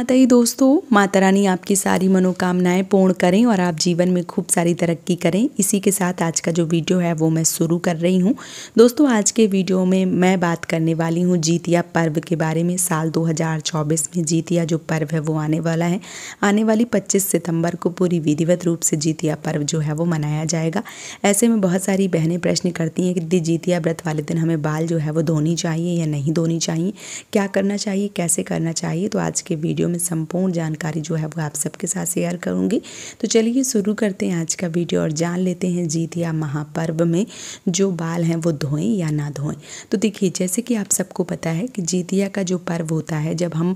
अतः ही दोस्तों माता रानी आपकी सारी मनोकामनाएं पूर्ण करें और आप जीवन में खूब सारी तरक्की करें इसी के साथ आज का जो वीडियो है वो मैं शुरू कर रही हूं दोस्तों आज के वीडियो में मैं बात करने वाली हूं जीतिया पर्व के बारे में साल 2024 में जीतिया जो पर्व है वो आने वाला है आने वाली पच्चीस सितम्बर को पूरी विधिवत रूप से जीतिया पर्व जो है वो मनाया जाएगा ऐसे में बहुत सारी बहनें प्रश्न करती हैं कि दी जीतिया व्रत वाले दिन हमें बाल जो है वो धोनी चाहिए या नहीं धोनी चाहिए क्या करना चाहिए कैसे करना चाहिए तो आज के वीडियो वीडियो में संपूर्ण जानकारी जो है वो आप सबके साथ शेयर करूंगी तो चलिए शुरू करते हैं आज का वीडियो और जान लेते हैं जीत या महापर्व में जो बाल हैं वो धोएं या ना धोएं तो देखिए जैसे कि आप सबको पता है कि जीतिया का जो पर्व होता है जब हम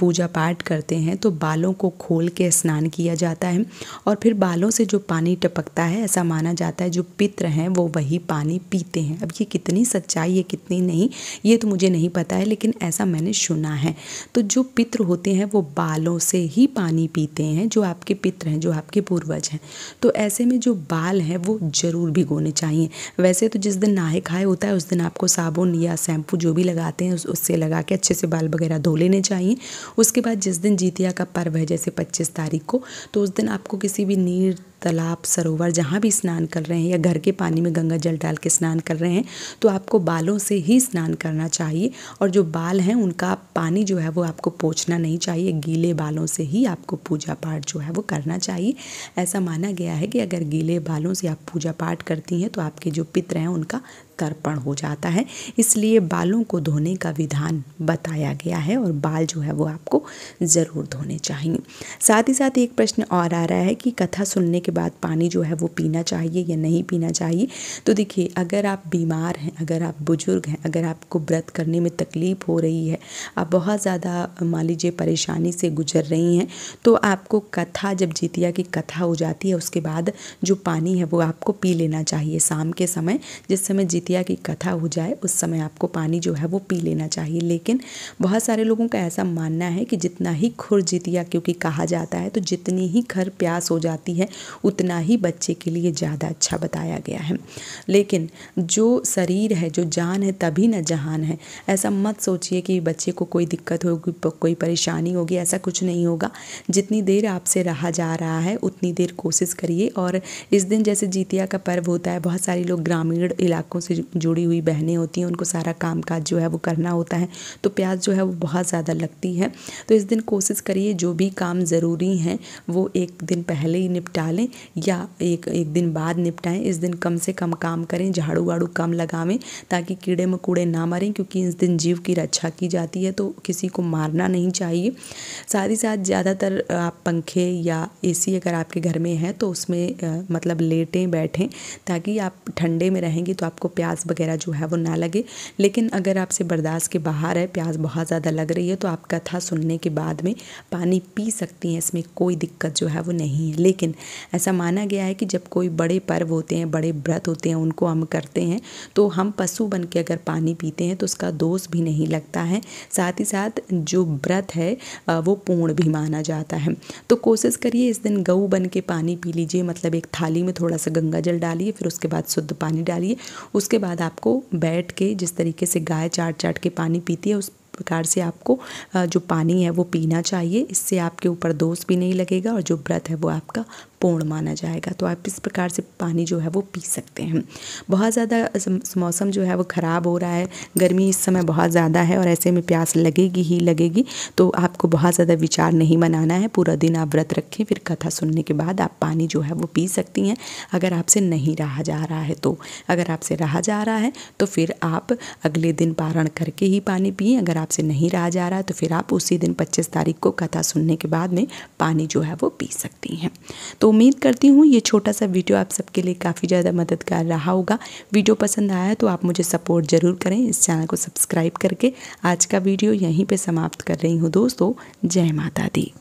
पूजा पाठ करते हैं तो बालों को खोल के स्नान किया जाता है और फिर बालों से जो पानी टपकता है ऐसा माना जाता है जो पित्र हैं वो वही पानी पीते हैं अब ये कितनी सच्चाई है कितनी नहीं ये तो मुझे नहीं पता है लेकिन ऐसा मैंने सुना है तो जो पित्र होते हैं हैं वो बालों से ही पानी पीते हैं जो आपके पित्र हैं जो आपके पूर्वज हैं तो ऐसे में जो बाल हैं वो ज़रूर भिगोने चाहिए वैसे तो जिस दिन नहाए खाए होता है उस दिन आपको साबुन या शैम्पू जो भी लगाते हैं उस उससे लगा के अच्छे से बाल वगैरह धो लेने चाहिए उसके बाद जिस दिन जीतिया का पर्व है जैसे पच्चीस तारीख को तो उस दिन आपको किसी भी नीर तालाब सरोवर जहाँ भी स्नान कर रहे हैं या घर के पानी में गंगा जल डाल के स्नान कर रहे हैं तो आपको बालों से ही स्नान करना चाहिए और जो बाल हैं उनका पानी जो है वो आपको पोछना नहीं चाहिए गीले बालों से ही आपको पूजा पाठ जो है वो करना चाहिए ऐसा माना गया है कि अगर गीले बालों से आप पूजा पाठ करती हैं तो आपके जो पित्र हैं उनका तर्पण हो जाता है इसलिए बालों को धोने का विधान बताया गया है और बाल जो है वो आपको ज़रूर धोने चाहिए साथ ही साथ एक प्रश्न और आ रहा है कि कथा सुनने के बाद पानी जो है वो पीना चाहिए या नहीं पीना चाहिए तो देखिए अगर आप बीमार हैं अगर आप बुज़ुर्ग हैं अगर आपको व्रत करने में तकलीफ़ हो रही है आप बहुत ज़्यादा मान लीजिए परेशानी से गुजर रही हैं तो आपको कथा जब जीतिया की कथा हो जाती है उसके बाद जो पानी है वो आपको पी लेना चाहिए शाम के समय जिस समय जितिया की कथा हो जाए उस समय आपको पानी जो है वो पी लेना चाहिए लेकिन बहुत सारे लोगों का ऐसा मानना है कि जितना ही खुर जितिया क्योंकि कहा जाता है तो जितनी ही खर प्यास हो जाती है उतना ही बच्चे के लिए ज़्यादा अच्छा बताया गया है लेकिन जो शरीर है जो जान है तभी न जहान है ऐसा मत सोचिए कि बच्चे को कोई दिक्कत होगी कोई परेशानी होगी ऐसा कुछ नहीं होगा जितनी देर आपसे रहा जा रहा है उतनी देर कोशिश करिए और इस दिन जैसे जीतिया का पर्व होता है बहुत सारे लोग ग्रामीण इलाकों से जुड़ी हुई बहनें होती हैं उनको सारा काम काज जो है वो करना होता है तो प्यास जो है वो बहुत ज़्यादा लगती है तो इस दिन कोशिश करिए जो भी काम ज़रूरी हैं वो एक दिन पहले ही निपटा लें या एक एक दिन बाद निपटाएं इस दिन कम से कम काम करें झाड़ू वाड़ू कम लगावें ताकि कीड़े मकोड़े ना मरें क्योंकि इस दिन जीव की रक्षा की जाती है तो किसी को मारना नहीं चाहिए साथ ही साथ ज़्यादातर आप पंखे या ए अगर आपके घर में है तो उसमें मतलब लेटें बैठें ताकि आप ठंडे में रहेंगे तो आपको प्याज वगैरह जो है वो ना लगे लेकिन अगर आपसे बर्दाश्त के बाहर है प्याज बहुत ज़्यादा लग रही है तो आप कथा सुनने के बाद में पानी पी सकती हैं इसमें कोई दिक्कत जो है वो नहीं है लेकिन ऐसा माना गया है कि जब कोई बड़े पर्व होते हैं बड़े व्रत होते हैं उनको हम करते हैं तो हम पशु बन के अगर पानी पीते हैं तो उसका दोष भी नहीं लगता है साथ ही साथ जो व्रत है वो पूर्ण भी माना जाता है तो कोशिश करिए इस दिन गऊ बन के पानी पी लीजिए मतलब एक थाली में थोड़ा सा गंगा जल डालिए फिर उसके बाद शुद्ध पानी डालिए उसके उसके बाद आपको बैठ के जिस तरीके से गाय चाट चाट के पानी पीती है उस प्रकार से आपको जो पानी है वो पीना चाहिए इससे आपके ऊपर दोष भी नहीं लगेगा और जो व्रत है वो आपका पूर्ण माना जाएगा तो आप इस प्रकार से पानी जो है वो पी सकते हैं बहुत ज़्यादा मौसम जो है वो ख़राब हो रहा है गर्मी इस समय बहुत ज़्यादा है और ऐसे में प्यास लगेगी ही लगेगी तो आपको बहुत ज़्यादा विचार नहीं मनाना है पूरा दिन आप व्रत रखें फिर कथा सुनने के बाद आप पानी जो है वो पी सकती हैं अगर आपसे नहीं रहा जा रहा है तो अगर आपसे रहा जा रहा है तो फिर आप अगले दिन पारण करके ही पानी पिए अगर आपसे नहीं रहा जा रहा है तो फिर आप उसी दिन पच्चीस तारीख को कथा सुनने के बाद में पानी जो है वो पी सकती हैं तो उम्मीद करती हूँ ये छोटा सा वीडियो आप सबके लिए काफ़ी ज़्यादा मददगार रहा होगा वीडियो पसंद आया तो आप मुझे सपोर्ट ज़रूर करें इस चैनल को सब्सक्राइब करके आज का वीडियो यहीं पर समाप्त कर रही हूँ दोस्तों जय माता दी